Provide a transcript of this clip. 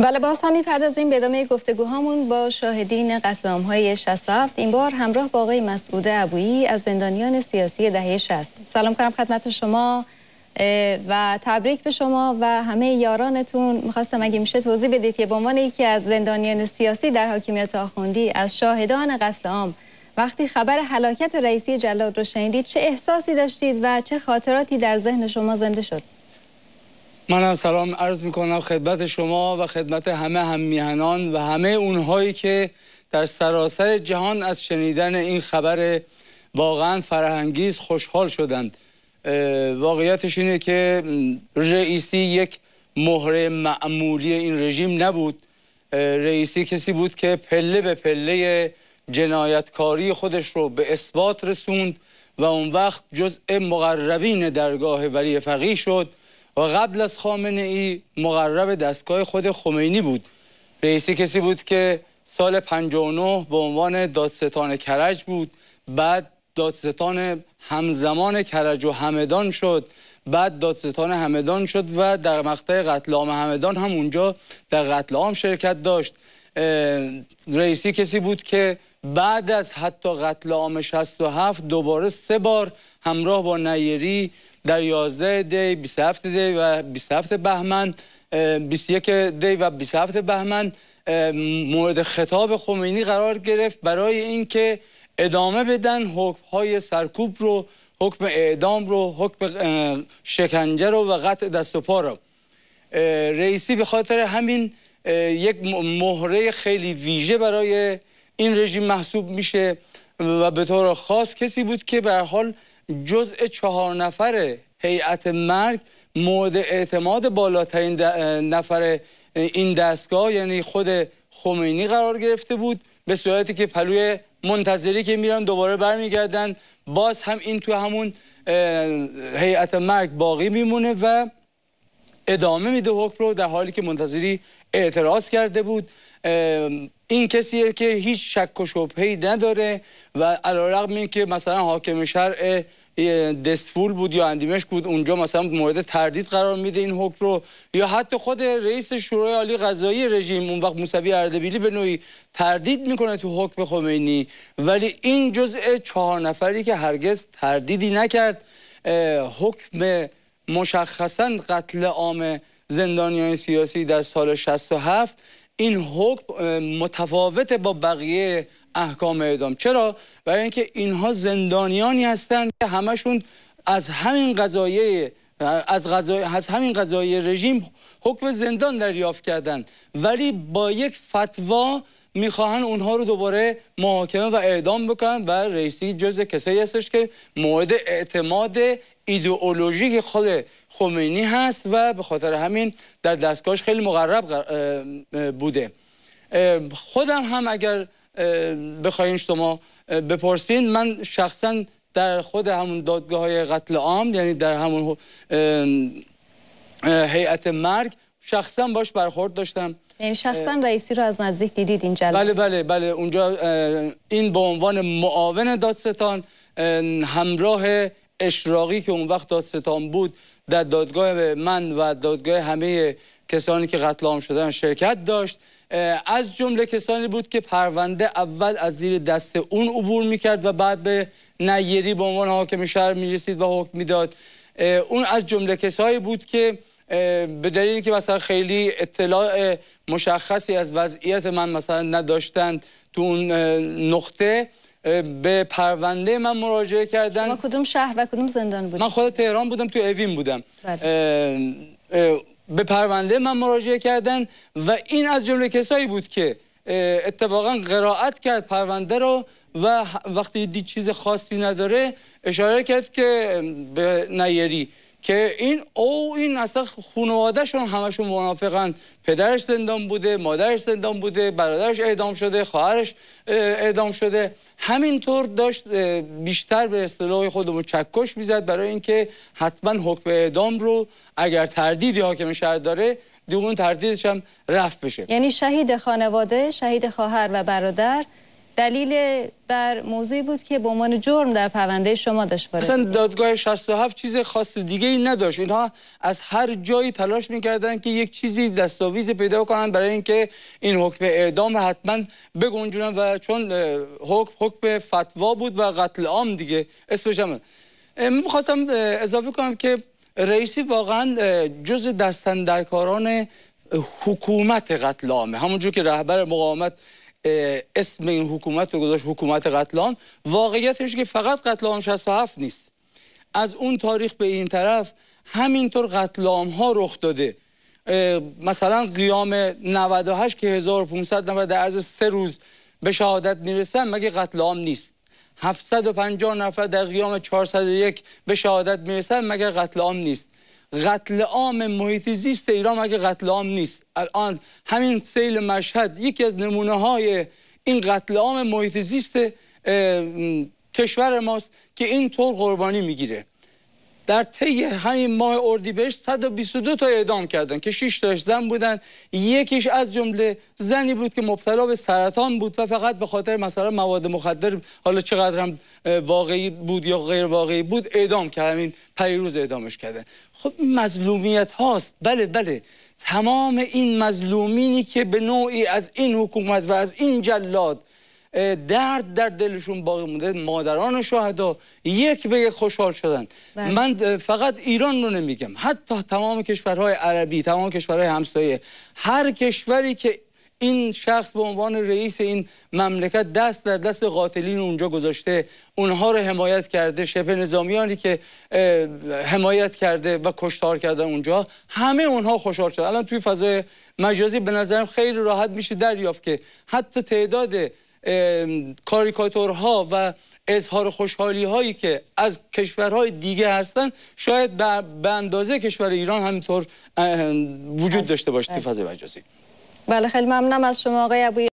بله باز هم میپردازیم به ادامه گفتگوهامون با شاهدین قتل های 67 این بار همراه با آقای مسعود ابویی از زندانیان سیاسی دهه 60 سلام کنم خدمت شما و تبریک به شما و همه یارانتون میخواستم اگه میشه توضیح بدید که به عنوان یکی از زندانیان سیاسی در حاکمیت آخوندی از شاهدان قتل عام وقتی خبر حلاکت رئیسی جلاد رو شنیدید چه احساسی داشتید و چه خاطراتی در ذهن شما زنده شد؟ منم سلام عرض میکنم خدمت شما و خدمت همه هم میهنان و همه اونهایی که در سراسر جهان از شنیدن این خبر واقعا فرهنگیز خوشحال شدند واقعیتش اینه که رئیسی یک مهره معمولی این رژیم نبود رئیسی کسی بود که پله به پله جنایتکاری خودش رو به اثبات رسوند و اون وقت جزء مقربین درگاه ولی فقیه شد و قبل از خامنه ای مقرب دستگاه خود خمینی بود رئیسی کسی بود که سال 59 به عنوان دادستان کرج بود بعد دادستان همزمان کرج و همدان شد بعد دادستان همدان شد و در مقطع قتل عام همدان هم اونجا در قتل عام شرکت داشت رئیسی کسی بود که بعد از حتی قتل عام 67 دوباره سه بار همراه با نیری در 11 دی 27 دی و 27 بهمن 21 دی و 27 بهمن مورد خطاب خمینی قرار گرفت برای اینکه ادامه بدن حکم های سرکوب رو حکم اعدام رو حکم شکنجه رو و قطع دست و پا رو رئیسی به خاطر همین یک مهره خیلی ویژه برای این رژیم محسوب میشه و به طور خاص کسی بود که به حال جزء چهار نفر هیئت مرگ مورد اعتماد بالاترین نفر این دستگاه یعنی خود خمینی قرار گرفته بود به صورتی که پلوی منتظری که میرن دوباره برمیگردن باز هم این تو همون هیئت مرگ باقی میمونه و ادامه میده حکم رو در حالی که منتظری اعتراض کرده بود این کسیه که هیچ شک و شبهی نداره و علیرغم که مثلا حاکم شرع دستفول بود یا اندیمش بود اونجا مثلا مورد تردید قرار میده این حکم رو یا حتی خود رئیس شورای عالی قضایی رژیم اون وقت موسوی اردبیلی به نوعی تردید میکنه تو حکم خمینی ولی این جزء چهار نفری که هرگز تردیدی نکرد حکم مشخصا قتل عام زندانیان سیاسی در سال 67 این حکم متفاوت با بقیه احکام اعدام چرا برای اینکه اینها زندانیانی هستند که همشون از همین قضایه از, از همین قضایه رژیم حکم زندان دریافت کردن ولی با یک فتوا میخواهن اونها رو دوباره محاکمه و اعدام بکنن و رئیسی جز کسایی هستش که مورد اعتماد ایدئولوژی خود خمینی هست و به خاطر همین در دستگاهش خیلی مقرب بوده خودم هم اگر بخواین شما بپرسین من شخصا در خود همون دادگاه های قتل عام یعنی در همون هیئت مرگ شخصا باش برخورد داشتم یعنی شخصا رئیسی رو از نزدیک دیدید این بله بله بله اونجا این به عنوان معاون دادستان همراه اشراقی که اون وقت دادستان بود در دادگاه من و دادگاه همه کسانی که قتل عام شدن شرکت داشت از جمله کسانی بود که پرونده اول از زیر دست اون عبور میکرد و بعد به نیری به عنوان حاکم شهر میرسید و حکم میداد اون از جمله کسایی بود که به دلیل اینکه مثلا خیلی اطلاع مشخصی از وضعیت من مثلا نداشتند تو اون نقطه به پرونده من مراجعه کردن شما کدوم شهر و کدوم زندان بودید؟ من خود تهران بودم تو اوین بودم بله. به پرونده من مراجعه کردن و این از جمله کسایی بود که اتفاقا قرائت کرد پرونده رو و وقتی دید چیز خاصی نداره اشاره کرد که به نیری که این او این اصلا خانوادهشون همشون منافقن پدرش زندان بوده مادرش زندان بوده برادرش اعدام شده خواهرش اعدام شده همینطور داشت بیشتر به اصطلاح خودمون چکش میزد برای اینکه حتما حکم اعدام رو اگر تردیدی حاکم شهر داره دیگون تردیدش هم رفت بشه یعنی شهید خانواده شهید خواهر و برادر دلیل بر موضوعی بود که به عنوان جرم در پرونده شما داشت وارد اصلا دادگاه 67 چیز خاص دیگه ای نداشت اینها از هر جایی تلاش میکردن که یک چیزی دستاویز پیدا کنن برای اینکه این حکم اعدام حتما بگنجونن و چون حکم حکم فتوا بود و قتل عام دیگه اسمش هم میخواستم اضافه کنم که رئیسی واقعا جز دستندرکاران حکومت قتل عامه همونجور که رهبر مقاومت اسم این حکومت رو گذاشت حکومت قتلان واقعیتش که فقط قتل 67 نیست از اون تاریخ به این طرف همینطور قتل ها رخ داده مثلا قیام 98 که 1500 نفر در عرض سه روز به شهادت میرسن مگه قتل عام نیست 750 نفر در قیام 401 به شهادت میرسن مگه قتل عام نیست قتل عام محیط زیست ایران اگه قتل عام نیست الان همین سیل مشهد یکی از نمونه های این قتل عام محیط زیست کشور ماست که اینطور قربانی میگیره در طی همین ماه اردیبهشت 122 تا اعدام کردن که 6 تاش زن بودن یکیش از جمله زنی بود که مبتلا به سرطان بود و فقط به خاطر مثلا مواد مخدر حالا چقدر هم واقعی بود یا غیر واقعی بود اعدام کردن این پریروز اعدامش کردن خب مظلومیت هاست بله بله تمام این مظلومینی که به نوعی از این حکومت و از این جلاد درد در دلشون باقی مونده مادران شهدا یک به یک خوشحال شدن بله. من فقط ایران رو نمیگم حتی تمام کشورهای عربی تمام کشورهای همسایه هر کشوری که این شخص به عنوان رئیس این مملکت دست در دست قاتلین اونجا گذاشته اونها رو حمایت کرده شبه نظامیانی که حمایت کرده و کشتار کردن اونجا همه اونها خوشحال شدن الان توی فضای مجازی به نظرم خیلی راحت میشه دریافت که حتی تعداد کاریکاتورها و اظهار خوشحالی هایی که از کشورهای دیگه هستن شاید به اندازه کشور ایران همینطور وجود داشته باشه تو فضای مجازی بله خیلی ممنونم از شما آقای